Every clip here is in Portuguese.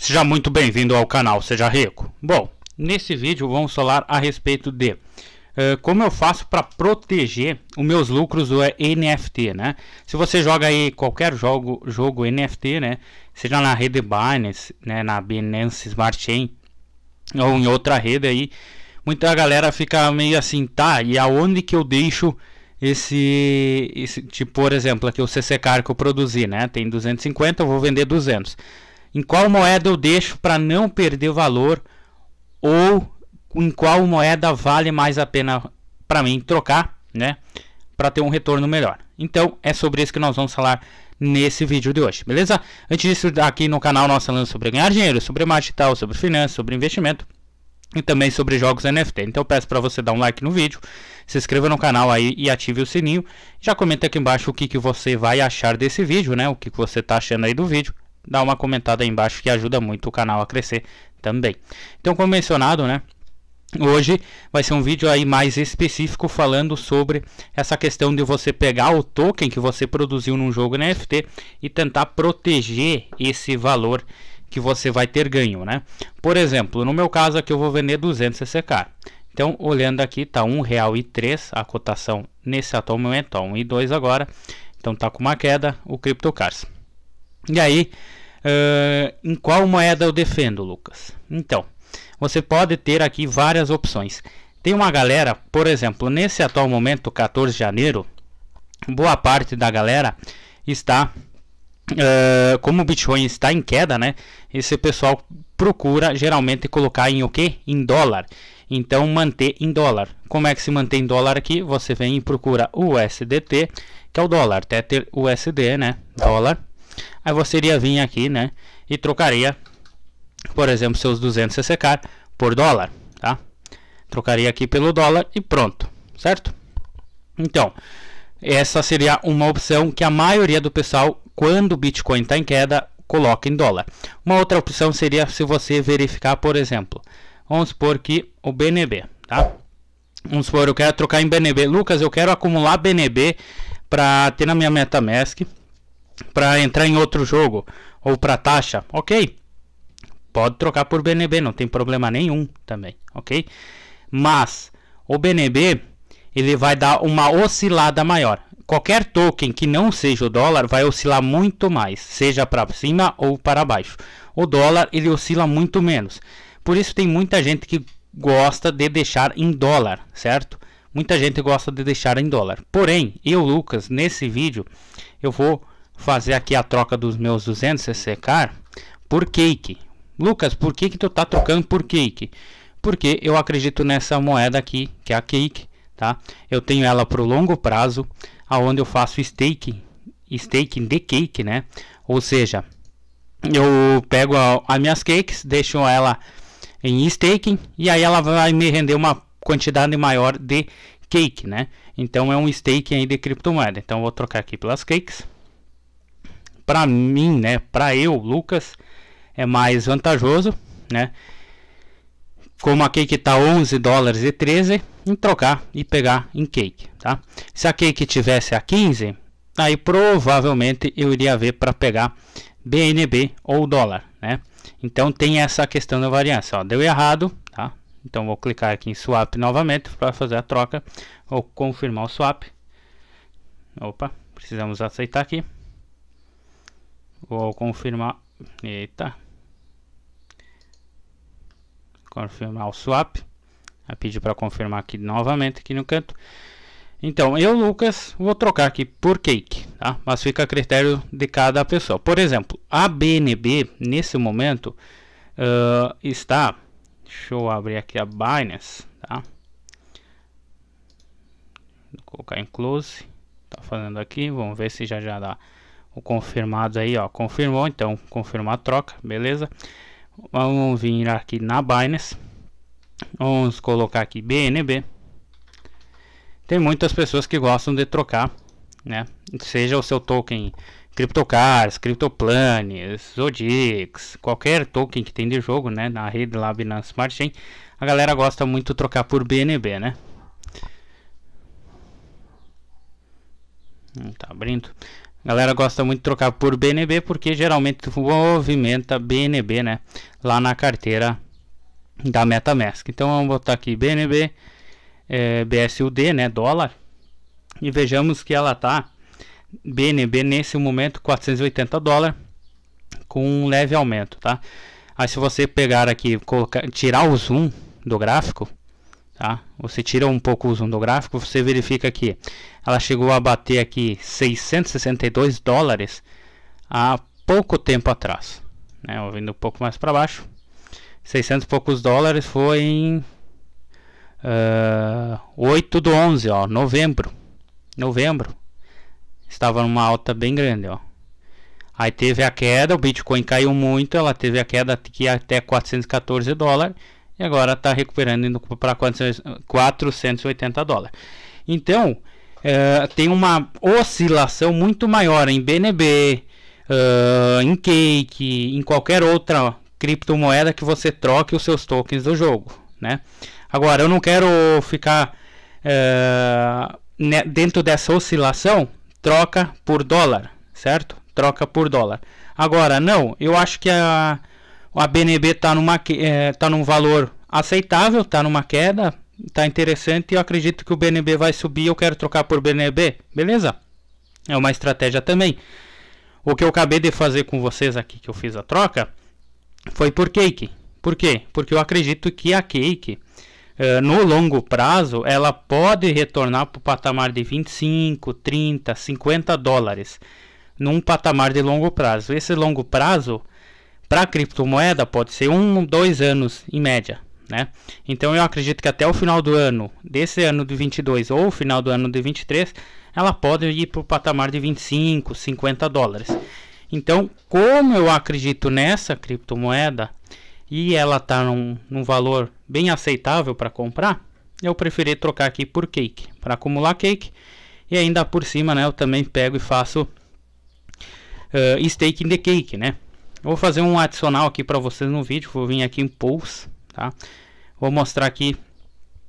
Seja muito bem-vindo ao canal Seja Rico. Bom, nesse vídeo vamos falar a respeito de uh, como eu faço para proteger os meus lucros do eh, NFT, né? Se você joga aí qualquer jogo, jogo NFT, né? Seja na rede Binance, né? Na Binance Smart Chain ou em outra rede aí, muita galera fica meio assim, tá? E aonde que eu deixo esse, esse tipo, por exemplo, aqui o CCK que eu produzi, né? Tem 250, eu vou vender 200 em qual moeda eu deixo para não perder valor ou em qual moeda vale mais a pena para mim trocar, né, para ter um retorno melhor. Então é sobre isso que nós vamos falar nesse vídeo de hoje, beleza? Antes disso, aqui no canal nós falamos sobre ganhar dinheiro, sobre marketing tal, sobre finanças, sobre investimento e também sobre jogos NFT. Então peço para você dar um like no vídeo, se inscreva no canal aí e ative o sininho. Já comenta aqui embaixo o que, que você vai achar desse vídeo, né? O que, que você está achando aí do vídeo dá uma comentada aí embaixo que ajuda muito o canal a crescer também. Então, como mencionado, né? Hoje vai ser um vídeo aí mais específico falando sobre essa questão de você pegar o token que você produziu num jogo NFT e tentar proteger esse valor que você vai ter ganho, né? Por exemplo, no meu caso aqui eu vou vender 200 CCK. Então, olhando aqui, tá R$1,03 a cotação nesse atual momento, R$1,02 agora. Então tá com uma queda o CryptoCars. E aí, Uh, em qual moeda eu defendo, Lucas? Então, você pode ter aqui várias opções. Tem uma galera, por exemplo, nesse atual momento, 14 de janeiro, boa parte da galera está. Uh, como o Bitcoin está em queda, né? Esse pessoal procura geralmente colocar em o que? Em dólar. Então manter em dólar. Como é que se mantém em dólar aqui? Você vem e procura o USDT, que é o dólar, Tether USD, né? Dólar. Aí você iria vir aqui, né? E trocaria, por exemplo, seus 200 CCK por dólar, tá? Trocaria aqui pelo dólar e pronto, certo? Então, essa seria uma opção que a maioria do pessoal, quando o Bitcoin está em queda, coloca em dólar. Uma outra opção seria se você verificar, por exemplo, vamos supor que o BNB, tá? Vamos supor, eu quero trocar em BNB. Lucas, eu quero acumular BNB para ter na minha MetaMask para entrar em outro jogo ou para taxa, ok? Pode trocar por BNB, não tem problema nenhum também, ok? Mas o BNB ele vai dar uma oscilada maior. Qualquer token que não seja o dólar vai oscilar muito mais, seja para cima ou para baixo. O dólar ele oscila muito menos. Por isso tem muita gente que gosta de deixar em dólar, certo? Muita gente gosta de deixar em dólar. Porém, eu, Lucas, nesse vídeo eu vou fazer aqui a troca dos meus 200 CCK por cake. Lucas, por que que tu tá trocando por cake? Porque eu acredito nessa moeda aqui, que é a cake, tá? Eu tenho ela pro longo prazo, aonde eu faço staking, staking de cake, né? Ou seja, eu pego as minhas cakes, deixo ela em staking e aí ela vai me render uma quantidade maior de cake, né? Então é um staking aí de criptomoeda. Então vou trocar aqui pelas cakes para mim, né, para eu, Lucas, é mais vantajoso, né? Como a cake tá 11 dólares e 13, em trocar e pegar em cake, tá? Se a cake tivesse a 15, aí provavelmente eu iria ver para pegar BNB ou dólar, né? Então tem essa questão da variância, ó, deu errado, tá? Então vou clicar aqui em swap novamente para fazer a troca ou confirmar o swap. Opa, precisamos aceitar aqui. Vou confirmar. Eita. Confirmar o swap. Vai pedir para confirmar aqui novamente aqui no canto. Então, eu, Lucas, vou trocar aqui por cake, tá? Mas fica a critério de cada pessoa. Por exemplo, a BNB, nesse momento, uh, está... Deixa eu abrir aqui a Binance, tá? Vou colocar em close. Tá fazendo aqui, vamos ver se já já dá o confirmado aí, ó, confirmou, então confirmar a troca, beleza? Vamos vir aqui na Binance, vamos colocar aqui BNB. Tem muitas pessoas que gostam de trocar, né? Seja o seu token CryptoCars, CryptoPlanes, Zodix, qualquer token que tem de jogo, né? Na rede lá Binance Smart Chain, a galera gosta muito de trocar por BNB, né? Hum, tá abrindo. A galera gosta muito de trocar por BNB porque geralmente movimenta BNB, né? Lá na carteira da MetaMask. Então vamos botar aqui BNB, é, BSUD, né? Dólar. E vejamos que ela tá BNB nesse momento 480 dólares com um leve aumento, tá? Aí se você pegar aqui, colocar, tirar o zoom do gráfico, Tá? Você tira um pouco o zoom do gráfico, você verifica que ela chegou a bater aqui 662 dólares há pouco tempo atrás, né? Vindo um pouco mais para baixo, 600 e poucos dólares foi em uh, ah, 8 do 11, ó, novembro, novembro, estava numa alta bem grande, ó. Aí teve a queda, o Bitcoin caiu muito, ela teve a queda aqui até 414 dólares e agora está recuperando indo para 480 dólares. Então, é, tem uma oscilação muito maior em BNB, em Cake, em qualquer outra criptomoeda que você troque os seus tokens do jogo, né? Agora, eu não quero ficar é, né, dentro dessa oscilação, troca por dólar, certo? Troca por dólar. Agora, não, eu acho que a a BNB está é, tá num valor aceitável, está numa queda, está interessante. Eu acredito que o BNB vai subir. Eu quero trocar por BNB, beleza? É uma estratégia também. O que eu acabei de fazer com vocês aqui, que eu fiz a troca, foi por Cake. Por quê? Porque eu acredito que a Cake, é, no longo prazo, ela pode retornar para o patamar de 25, 30, 50 dólares. Num patamar de longo prazo. Esse longo prazo para criptomoeda pode ser um, dois anos em média, né? Então eu acredito que até o final do ano, desse ano de 22 ou final do ano de 23, ela pode ir para o patamar de 25, 50 dólares. Então, como eu acredito nessa criptomoeda e ela está num, num valor bem aceitável para comprar, eu preferi trocar aqui por cake, para acumular cake. E ainda por cima, né, eu também pego e faço uh, staking de cake, né? vou fazer um adicional aqui para vocês no vídeo. Vou vir aqui em Pulse, tá? Vou mostrar aqui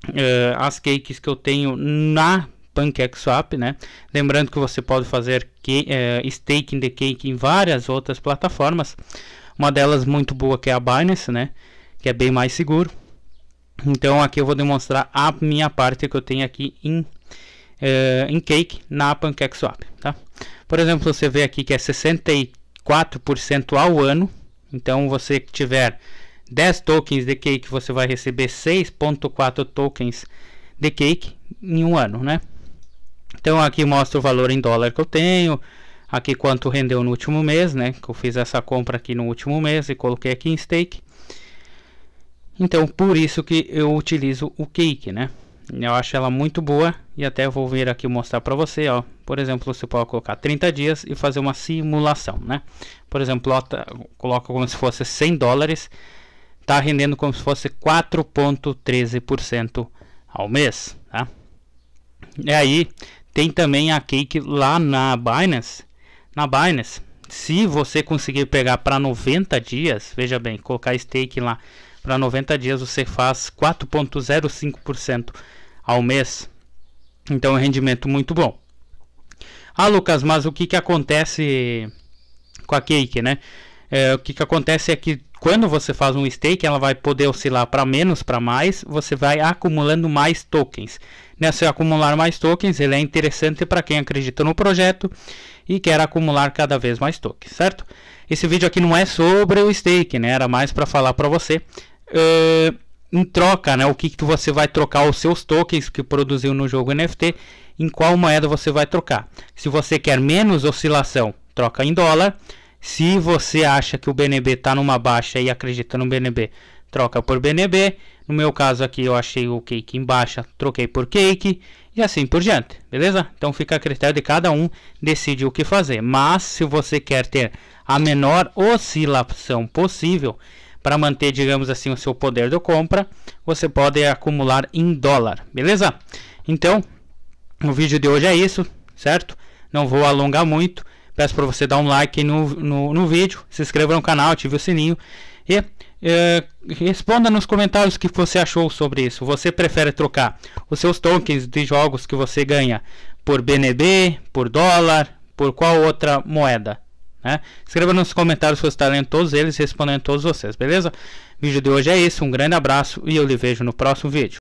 uh, as cakes que eu tenho na PancakeSwap, né? Lembrando que você pode fazer que, uh, staking de cake em várias outras plataformas. Uma delas muito boa que é a Binance, né? Que é bem mais seguro. Então aqui eu vou demonstrar a minha parte que eu tenho aqui em eh, em cake na PancakeSwap, tá? Por exemplo, você vê aqui que é 60 4% ao ano. Então você que tiver 10 tokens de cake, você vai receber 6.4 tokens de cake em um ano, né? Então aqui mostra o valor em dólar que eu tenho, aqui quanto rendeu no último mês, né? Que eu fiz essa compra aqui no último mês e coloquei aqui em stake. Então por isso que eu utilizo o cake, né? Eu acho ela muito boa e até vou vir aqui mostrar para você, ó. Por exemplo, você pode colocar 30 dias e fazer uma simulação, né? Por exemplo, ó, tá, coloca como se fosse 100 dólares, tá rendendo como se fosse 4.13% ao mês, tá? E aí tem também a Cake lá na Binance, na Binance. Se você conseguir pegar para 90 dias, veja bem, colocar stake lá para 90 dias, você faz 4.05% ao mês. Então é um rendimento muito bom. Ah, Lucas, mas o que, que acontece com a cake, né? É, o que, que acontece é que quando você faz um stake, ela vai poder oscilar para menos, para mais, você vai acumulando mais tokens. Nessa acumular mais tokens, ele é interessante para quem acredita no projeto e quer acumular cada vez mais tokens, certo? Esse vídeo aqui não é sobre o stake, né? Era mais para falar para você. Uh, em troca, né? O que, que você vai trocar os seus tokens que produziu no jogo NFT, em qual moeda você vai trocar. Se você quer menos oscilação, troca em dólar. Se você acha que o BNB está numa baixa e acredita no BNB, troca por BNB. No meu caso aqui eu achei o cake em baixa, troquei por cake e assim por diante, beleza? Então fica a critério de cada um decidir o que fazer. Mas se você quer ter a menor oscilação possível, para manter, digamos assim, o seu poder de compra, você pode acumular em dólar, beleza? Então, o vídeo de hoje é isso, certo? Não vou alongar muito. Peço para você dar um like no, no, no, vídeo, se inscreva no canal, ative o sininho e é, responda nos comentários o que você achou sobre isso. Você prefere trocar os seus tokens de jogos que você ganha por BNB, por dólar, por qual outra moeda? Né? Escreva nos comentários seus talentos, tá eles respondendo todos vocês, beleza? O vídeo de hoje é esse, um grande abraço e eu lhe vejo no próximo vídeo.